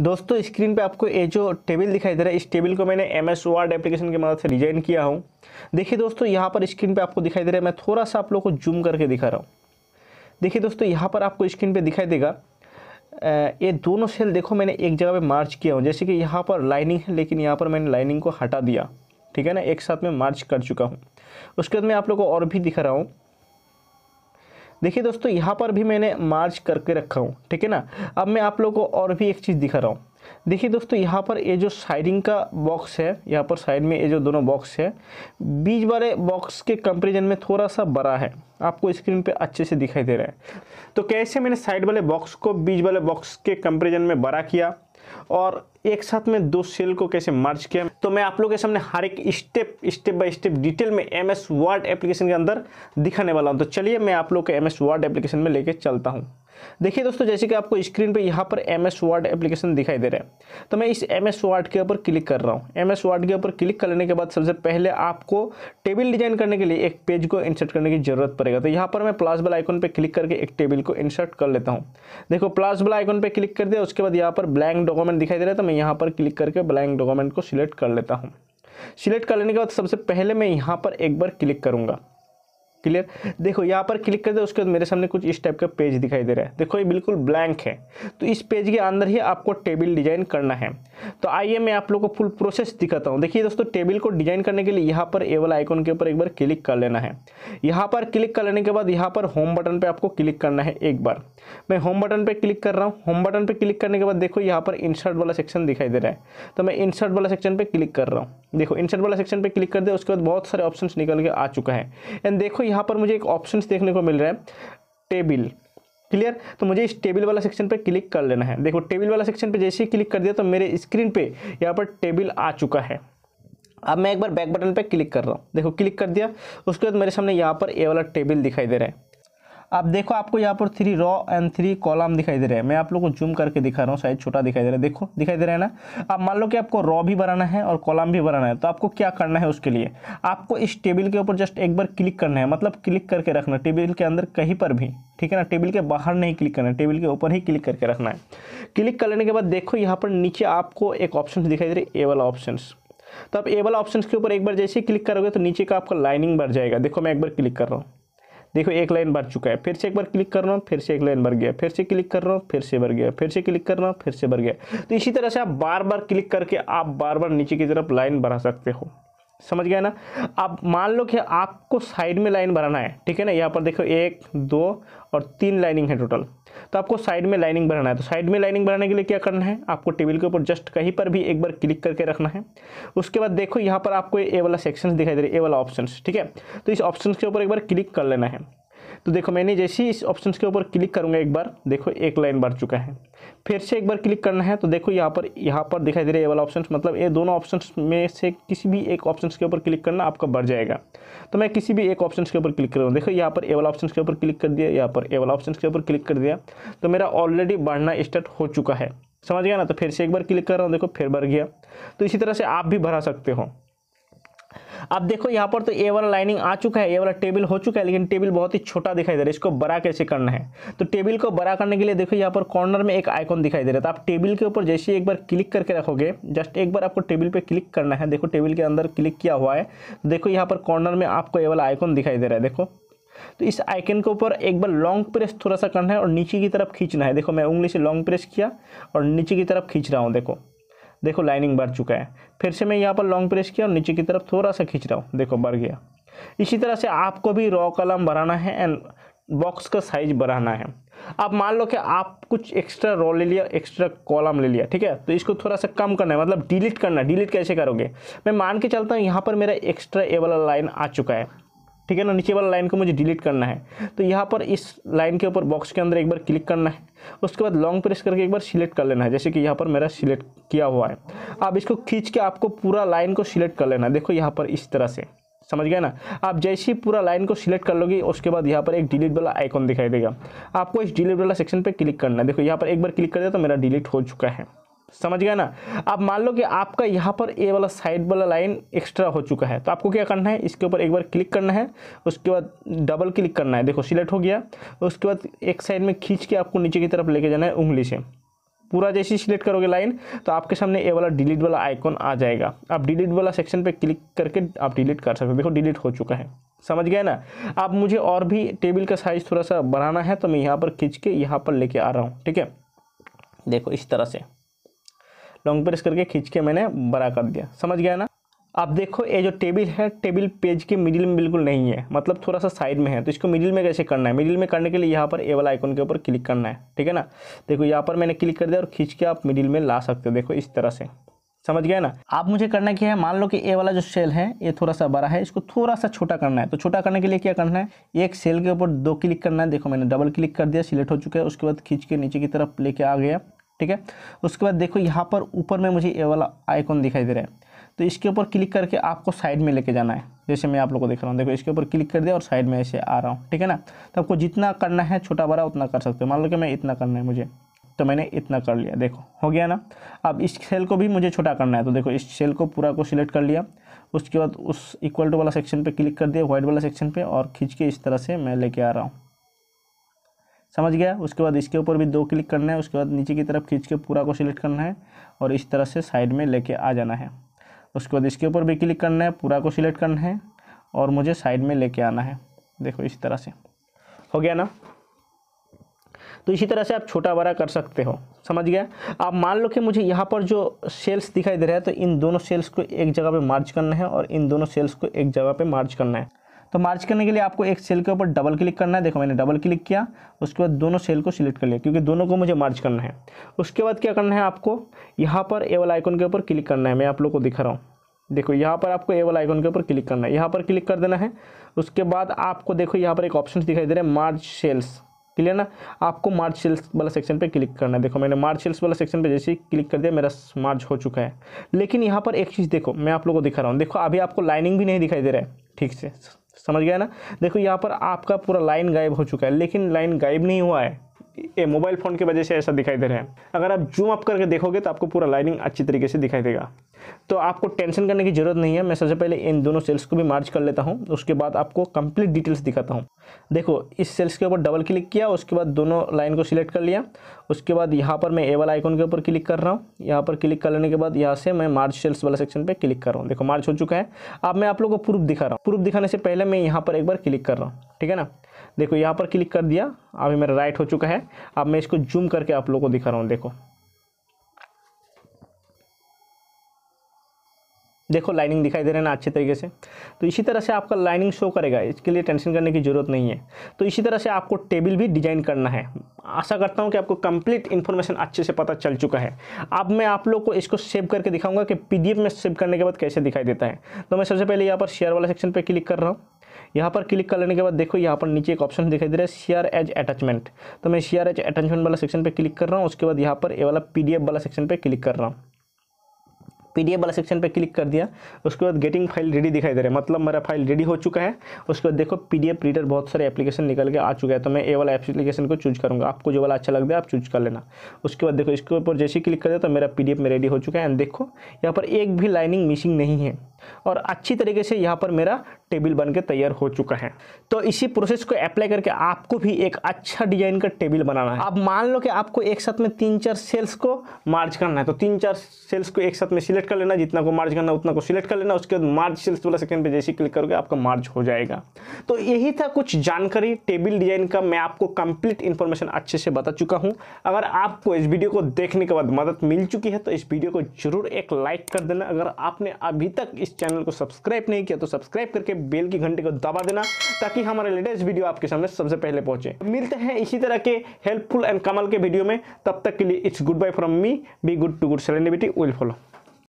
दोस्तों स्क्रीन पे आपको ये जो टेबल दिखाई दे रहा है इस टेबल को मैंने एम एस वर्ड एप्लीकेशन की मदद से डिजाइन किया हूँ देखिए दोस्तों यहाँ पर स्क्रीन पे आपको दिखाई दे रहा है मैं थोड़ा सा आप लोग को जूम करके दिखा रहा हूँ देखिए दोस्तों यहाँ पर आपको स्क्रीन पे दिखाई देगा ये दोनों सेल देखो मैंने एक जगह पर मार्च किया हूँ जैसे कि यहाँ पर लाइनिंग है लेकिन यहाँ पर मैंने लाइनिंग को हटा दिया ठीक है ना एक साथ में मार्च कर चुका हूँ उसके बाद मैं आप लोग को और भी दिखा रहा हूँ देखिए दोस्तों यहाँ पर भी मैंने मार्च करके रखा हूँ ठीक है ना अब मैं आप लोगों को और भी एक चीज़ दिखा रहा हूँ देखिए दोस्तों यहाँ पर ये जो साइडिंग का बॉक्स है यहाँ पर साइड में ये जो दोनों बॉक्स है बीच वाले बॉक्स के कंपेरिजन में थोड़ा सा बड़ा है आपको स्क्रीन पे अच्छे से दिखाई दे रहा है तो कैसे मैंने साइड वाले बॉक्स को बीच वाले बॉक्स के कंपेरिजन में बड़ा किया और एक साथ में दो सेल को कैसे मर्ज किया तो मैं आप लोगों के सामने हर एक step step by step detail में एम एस वर्ड एप्लीकेशन के अंदर दिखाने वाला हूँ तो चलिए मैं आप लोग को एम एस वर्ड एप्लीकेशन में लेके चलता हूँ देखिए दोस्तों जैसे कि आपको स्क्रीन पे यहाँ पर एम एस वार्ड एप्लीकेशन दिखाई दे रहा है तो मैं इस एम एस वार्ड के ऊपर क्लिक कर रहा हूँ एम एस वार्ड के ऊपर क्लिक करने के बाद सबसे पहले आपको टेबल डिजाइन करने के लिए एक पेज को इंसर्ट करने की जरूरत पड़ेगा तो यहाँ पर मैं प्लास बल आइकन पर क्लिक करके एक टेबल को इंसर्ट कर लेता हूँ देखो प्लास बल आइकन पर क्लिक कर दिया उसके बाद यहाँ पर ब्लैंक डॉक्यूमेंट दिखाई दे रहा है तो मैं यहाँ पर क्लिक करके ब्लैंक डॉक्यूमेंट को सिलेक्ट कर लेता हूँ सिलेक्ट कर लेने के बाद सबसे पहले मैं यहाँ पर एक बार क्लिक करूँगा क्लियर देखो यहाँ पर क्लिक कर दे उसके बाद मेरे सामने कुछ इस टाइप का पेज दिखाई दे रहा है देखो ये बिल्कुल ब्लैंक है तो इस पेज के अंदर ही आपको टेबल डिजाइन करना है तो आइए मैं आप लोग को फुल प्रोसेस दिखाता हूँ देखिए दोस्तों टेबल को डिजाइन करने के लिए यहाँ पर एवल आइकॉन के ऊपर एक बार क्लिक कर लेना है यहाँ पर क्लिक कर लेने के बाद यहाँ पर होम बटन पर आपको क्लिक करना है एक बार मैं होम बटन पर क्लिक कर रहा हूँ होम बटन पर क्लिक करने के बाद देखो यहाँ पर इंसर्ट वाला सेक्शन दिखाई दे रहा है तो मैं इंसर्ट वाला सेक्शन पर क्लिक कर रहा हूँ देखो इंसर्ट वाला सेक्शन पर क्लिक कर दिया उसके बाद बहुत सारे ऑप्शन निकल के आ चुका है एंड देखो यहाँ पर मुझे एक ऑप्शन देखने को मिल रहा है टेबिल क्लियर तो मुझे इस टेबल वाला सेक्शन पर क्लिक कर लेना है देखो टेबल वाला सेक्शन पर जैसे ही क्लिक कर दिया तो मेरे स्क्रीन पे यहाँ पर टेबल आ चुका है अब मैं एक बार बैक बटन पे क्लिक कर रहा हूँ देखो क्लिक कर दिया उसके बाद मेरे सामने यहाँ पर ए वाला टेबल दिखाई दे रहा है आप देखो आपको यहाँ पर three row and three column दिखाई दे रहे हैं मैं आप लोग को जूम करके दिखा रहा हूँ साइज छोटा दिखाई दे रहा है देखो दिखाई दे रहा है ना आप मान लो कि आपको रॉ भी बनाना है और कॉलम भी बनाना है तो आपको क्या करना है उसके लिए आपको इस टेबल के ऊपर जस्ट एक बार क्लिक करना है मतलब क्लिक करके रखना टेबल के अंदर कहीं पर भी ठीक है ना टेबल के बाहर नहीं क्लिक करना है टेबल के ऊपर ही क्लिक करके रखना है क्लिक कर लेने के बाद देखो यहाँ पर नीचे आपको एक ऑप्शन दिखाई दे रही है एवल ऑप्शन तो आप एवल ऑप्शन के ऊपर एक बार जैसे ही क्लिक करोगे तो नीचे का आपका लाइनिंग बढ़ जाएगा देखो मैं एक बार क्लिक कर रहा हूँ देखो एक लाइन भर चुका है फिर से एक बार क्लिक कर रहा हूँ फिर से एक लाइन भर गया फिर से क्लिक कर रहा हूँ फिर से भर गया फिर से क्लिक कर रहा हूँ फिर से भर गया तो इसी तरह से आप बार बार क्लिक करके आप बार बार नीचे की तरफ लाइन बढ़ा सकते हो समझ गया ना आप मान लो कि आपको साइड में लाइन बनाना है ठीक है ना यहाँ पर देखो एक दो और तीन लाइनिंग है टोटल तो आपको साइड में लाइनिंग बनाना है तो साइड में लाइनिंग बनाने के लिए क्या करना है आपको टेबल के ऊपर जस्ट कहीं पर भी एक बार क्लिक करके रखना है उसके बाद देखो यहाँ पर आपको ए वाला सेक्शन दिखाई दे रही है ए वाला ऑप्शन ठीक है तो इस ऑप्शन के ऊपर एक बार क्लिक कर लेना है तो देखो मैंने जैसे ही इस ऑप्शन के ऊपर क्लिक करूँगा एक बार देखो एक लाइन बढ़ चुका है फिर से एक बार क्लिक करना है तो देखो यहाँ पर यहाँ पर दिखाई दे रहा है ये वाला ऑप्शन मतलब ये दोनों ऑप्शन में से किसी भी एक ऑप्शन के ऊपर क्लिक करना आपका बढ़ जाएगा तो मैं किसी भी एक ऑप्शन के ऊपर क्लिक कर रहा हूँ देखो यहाँ पर ए वाला ऑप्शन के ऊपर क्लिक कर दिया यहाँ पर ए वाला ऑप्शन के ऊपर क्लिक कर दिया तो मेरा ऑलरेडी बढ़ना स्टार्ट हो चुका है समझ गया ना तो फिर से एक बार क्लिक कर रहा हूँ देखो फिर बढ़ गया तो इसी तरह से आप भी भरा सकते हो अब देखो यहाँ पर तो ए वाला लाइनिंग आ चुका है ए वाला टेबल हो चुका है लेकिन टेबल बहुत ही छोटा दिखाई दे रहा है इसको बड़ा कैसे करना है तो टेबल को बड़ा करने के लिए देखो यहाँ पर कॉर्नर में एक आइकॉन दिखाई दे रहा है तो आप टेबल के ऊपर जैसे एक बार क्लिक करके रखोगे जस्ट एक बार आपको टेबल पर क्लिक करना है देखो टेबल के अंदर क्लिक किया हुआ है देखो यहाँ पर कॉर्नर में आपको ए वाला आइकॉन दिखाई दे रहा है देखो तो इस आइकन के ऊपर एक बार लॉन्ग प्रेस थोड़ा सा करना है और नीचे की तरफ खींचना है देखो मैं उंगली से लॉन्ग प्रेस किया और नीचे की तरफ खींच रहा हूँ देखो देखो लाइनिंग बढ़ चुका है फिर से मैं यहाँ पर लॉन्ग प्रेस किया और नीचे की तरफ थोड़ा सा खींच रहा हूँ देखो बढ़ गया इसी तरह से आपको भी रॉ कलम बढ़ाना है एंड बॉक्स का साइज बढ़ाना है आप मान लो कि आप कुछ एक्स्ट्रा रॉ ले लिया एक्स्ट्रा कॉलम ले लिया ठीक है तो इसको थोड़ा सा कम करना है मतलब डिलीट करना डिलीट कैसे करोगे मैं मान के चलता हूँ यहाँ पर मेरा एक्स्ट्रा ए वाला लाइन आ चुका है ठीक है ना नीचे वाला लाइन को मुझे डिलीट करना है तो यहाँ पर इस लाइन के ऊपर बॉक्स के अंदर एक बार क्लिक करना है उसके बाद लॉन्ग प्रेस करके एक बार सिलेक्ट कर लेना है जैसे कि यहाँ पर मेरा सिलेक्ट किया हुआ है आप इसको खींच के आपको पूरा लाइन को सिलेक्ट कर लेना है देखो यहाँ पर इस तरह से समझ गए ना आप जैसे ही पूरा लाइन को सिलेक्ट कर लोगे उसके बाद यहाँ पर एक डिलीट वाला आइकॉन दिखाई देगा आपको इस डिलीट वाला सेक्शन पर क्लिक करना है देखो यहाँ पर एक बार क्लिक कर दिया तो मेरा डिलीट हो चुका है समझ गया ना अब मान लो कि आपका यहाँ पर ए वाला साइड वाला लाइन एक्स्ट्रा हो चुका है तो आपको क्या करना है इसके ऊपर एक बार क्लिक करना है उसके बाद डबल क्लिक करना है देखो सिलेक्ट हो गया उसके बाद एक साइड में खींच के आपको नीचे की तरफ लेके जाना है उंगली से पूरा जैसे सिलेक्ट करोगे लाइन तो आपके सामने ए वाला डिलीट वाला आइकॉन आ जाएगा आप डिलीट वाला सेक्शन पर क्लिक करके आप डिलीट कर सकते हो देखो डिलीट हो चुका है समझ गए ना आप मुझे और भी टेबल का साइज़ थोड़ा सा बढ़ाना है तो मैं यहाँ पर खींच के यहाँ पर लेके आ रहा हूँ ठीक है देखो इस तरह से लॉन्ग प्रेस करके खींच के मैंने बड़ा कर दिया समझ गया ना आप देखो ये जो टेबल है टेबल पेज के मिडिल में बिल्कुल नहीं है मतलब थोड़ा सा साइड में है तो इसको मिडिल में कैसे करना है मिडिल में करने के लिए यहाँ पर ए वाला आइकन के ऊपर क्लिक करना है ठीक है ना देखो यहाँ पर मैंने क्लिक कर दिया और खींच के आप मिडिल में ला सकते हो देखो इस तरह से समझ गया ना आप मुझे करना क्या है मान लो कि ए वाला जो सेल है ये थोड़ा सा बड़ा है इसको थोड़ा सा छोटा करना है तो छोटा करने के लिए क्या करना है एक सेल के ऊपर दो क्लिक करना है देखो मैंने डबल क्लिक कर दिया सिलेक्ट हो चुका है उसके बाद खींच के नीचे की तरफ लेके आ गया ठीक है उसके बाद देखो यहाँ पर ऊपर में मुझे ये वाला आइकॉन दिखाई दे रहा है तो इसके ऊपर क्लिक करके आपको साइड में लेके जाना है जैसे मैं आप लोग को देख रहा हूँ देखो इसके ऊपर क्लिक कर दिया और साइड में ऐसे आ रहा हूँ ठीक है ना तो आपको जितना करना है छोटा बड़ा उतना कर सकते हो मान लो कि मैं इतना करना है मुझे तो मैंने इतना कर लिया देखो हो गया ना अब इस सेल को भी मुझे छोटा करना है तो देखो इस सेल को पूरा को सिलेक्ट कर लिया उसके बाद उस इक्वल टू वाला सेक्शन पे क्लिक कर दिया व्हाइट वाला सेक्शन पे और खींच के इस तरह से मैं लेके आ रहा हूँ समझ गया उसके बाद इसके ऊपर भी दो क्लिक करना है उसके बाद नीचे की तरफ खींच के पूरा को सिलेक्ट करना है और इस तरह से साइड में लेके आ जाना है उसके बाद इसके ऊपर भी क्लिक करना है पूरा को सिलेक्ट करना है और मुझे साइड में लेके आना है देखो इस तरह से हो गया ना तो इसी तरह से आप छोटा बड़ा कर सकते हो समझ गया आप मान लो कि मुझे यहाँ पर जो सेल्स दिखाई दे रहा है तो इन दोनों सेल्स को एक जगह पे मार्च करना है और इन दोनों सेल्स को एक जगह पे मार्च करना है तो मार्च करने के लिए आपको एक सेल के ऊपर डबल क्लिक करना है देखो मैंने डबल क्लिक किया उसके बाद दोनों सेल को सिलेक्ट कर लिया क्योंकि दोनों को मुझे मार्च करना है उसके बाद क्या करना है आपको यहाँ पर एवल आइकन के ऊपर क्लिक करना है मैं आप लोग को दिखा रहा हूँ देखो यहाँ पर आपको ए आइकन के ऊपर क्लिक करना है यहाँ पर क्लिक कर देना है उसके बाद आपको देखो यहाँ पर एक ऑप्शन दिखाई दे रहा है मार्च सेल्स क्लियर ना आपको मार्च सेल्स वाला सेक्शन पे क्लिक करना है देखो मैंने मार्च सेल्स वाला सेक्शन पे जैसे ही क्लिक कर दिया मेरा मार्च हो चुका है लेकिन यहाँ पर एक चीज़ देखो मैं आप लोगों को दिखा रहा हूँ देखो अभी आपको लाइनिंग भी नहीं दिखाई दे रहा है ठीक से समझ गया ना देखो यहाँ पर आपका पूरा लाइन गायब हो चुका है लेकिन लाइन गायब नहीं हुआ है ये मोबाइल फ़ोन की वजह से ऐसा दिखाई दे रहा है अगर आप जूम अप करके देखोगे तो आपको पूरा लाइनिंग अच्छी तरीके से दिखाई देगा तो आपको टेंशन करने की ज़रूरत नहीं है मैं सबसे पहले इन दोनों सेल्स को भी मार्च कर लेता हूँ उसके बाद आपको कंप्लीट डिटेल्स दिखाता हूँ देखो इस सेल्स के ऊपर डबल क्लिक किया उसके बाद दोनों लाइन को सिलेक्ट कर लिया उसके बाद यहाँ पर मैं ए वाला आइकॉन के ऊपर क्लिक कर रहा हूँ यहाँ पर क्लिक कर लेने के बाद यहाँ से मैं मार्च सेल्स वाला सेक्शन पर क्लिक कर रहा हूँ देखो मार्च हो चुका है अब मैं आप लोग को प्रूफ दिखा रहा हूँ प्रूफ दिखाने से पहले मैं यहाँ पर एक बार क्लिक कर रहा हूँ ठीक है ना देखो यहाँ पर क्लिक कर दिया अभी मेरा राइट हो चुका है अब मैं इसको जूम करके आप लोगों को दिखा रहा हूँ देखो देखो लाइनिंग दिखाई दे रहा है ना अच्छे तरीके से तो इसी तरह से आपका लाइनिंग शो करेगा इसके लिए टेंशन करने की ज़रूरत नहीं है तो इसी तरह से आपको टेबल भी डिजाइन करना है आशा करता हूँ कि आपको कंप्लीट इन्फॉर्मेशन अच्छे से पता चल चुका है अब मैं आप लोग को इसको सेव करके दिखाऊंगा कि पी में सेव करने के बाद कैसे दिखाई देता है तो मैं सबसे पहले यहाँ पर शेयर वाला सेक्शन पर क्लिक कर रहा हूँ यहाँ पर क्लिक कर लेने के बाद देखो यहाँ पर नीचे एक ऑप्शन दिखाई दे रहा है शेयर एज अटैचमेंट तो मैं शेयर एज अटैचमेंट वाला सेक्शन पर क्लिक कर रहा हूँ उसके बाद यहाँ पर ये वाला पी वाला सेक्शन पर क्लिक कर रहा हूँ पी वाला सेक्शन पे क्लिक कर दिया उसके बाद गेटिंग फाइल रेडी दिखाई दे रहा है मतलब मेरा फाइल रेडी हो चुका है उसके बाद देखो पीडीएफ रीडर बहुत सारे एप्लीकेशन निकल के आ चुका है तो मैं ए वाला एप्लीकेशन को चूज करूँगा आपको जो वाला अच्छा लगता है आप चूज कर लेना उसके बाद देखो इसके ऊपर जैसे क्लिक कर दिया तो मेरा पी में रेडी हो चुका है एंड देखो यहाँ पर एक भी लाइनिंग मिसिंग नहीं है और अच्छी तरीके से यहाँ पर मेरा टेबल बन के तैयार हो चुका है तो इसी प्रोसेस को अप्लाई करके आपको भी एक अच्छा डिजाइन का टेबल बनाना है अब मान लो कि आपको एक साथ में तीन चार सेल्स को मार्ज करना है तो तीन चार सेल्स को एक साथ में सिलेक्ट कर लेना जितना को मार्ज करना उतना को सिलेक्ट कर लेना उसके बाद मार्ज सेल्स वाला सेकेंड पर जैसे क्लिक करोगे आपका मार्ज हो जाएगा तो यही था कुछ जानकारी टेबल डिजाइन का मैं आपको कंप्लीट इन्फॉर्मेशन अच्छे से बता चुका हूँ अगर आपको इस वीडियो को देखने के बाद मदद मिल चुकी है तो इस वीडियो को जरूर एक लाइक कर देना अगर आपने अभी तक इस चैनल को सब्सक्राइब नहीं किया तो सब्सक्राइब करके बेल की घंटे को दबा देना ताकि हमारे लेटेस्ट वीडियो आपके सामने सबसे पहले पहुंचे मिलते हैं इसी तरह के हेल्पफुल एंड कमल के वीडियो में तब तक के लिए it's goodbye from me be good to good celebrity will follow